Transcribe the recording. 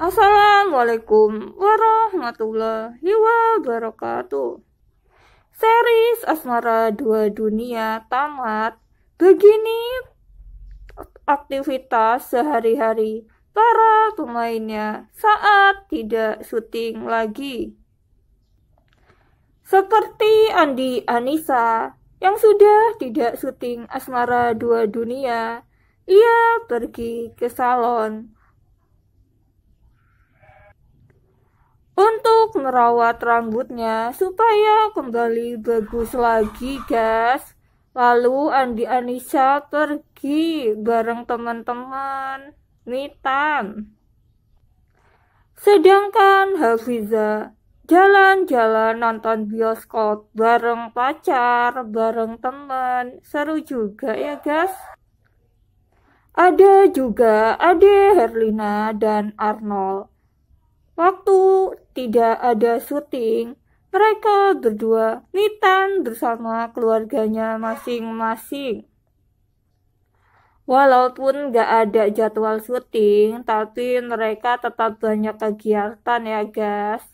Assalamualaikum warahmatullahi wabarakatuh. Series Asmara Dua Dunia tamat. Begini aktivitas sehari-hari para pemainnya saat tidak syuting lagi. Seperti Andi Anissa yang sudah tidak syuting Asmara Dua Dunia, ia pergi ke salon untuk merawat rambutnya supaya kembali bagus lagi guys. Lalu Andi Anissa pergi bareng teman-teman Mitan. Sedangkan Hafiza jalan-jalan nonton bioskop bareng pacar, bareng teman. Seru juga ya guys. Ada juga Ade Herlina dan Arnold Waktu tidak ada syuting, mereka berdua nitan bersama keluarganya masing-masing. Walaupun gak ada jadwal syuting, tapi mereka tetap banyak kegiatan ya guys.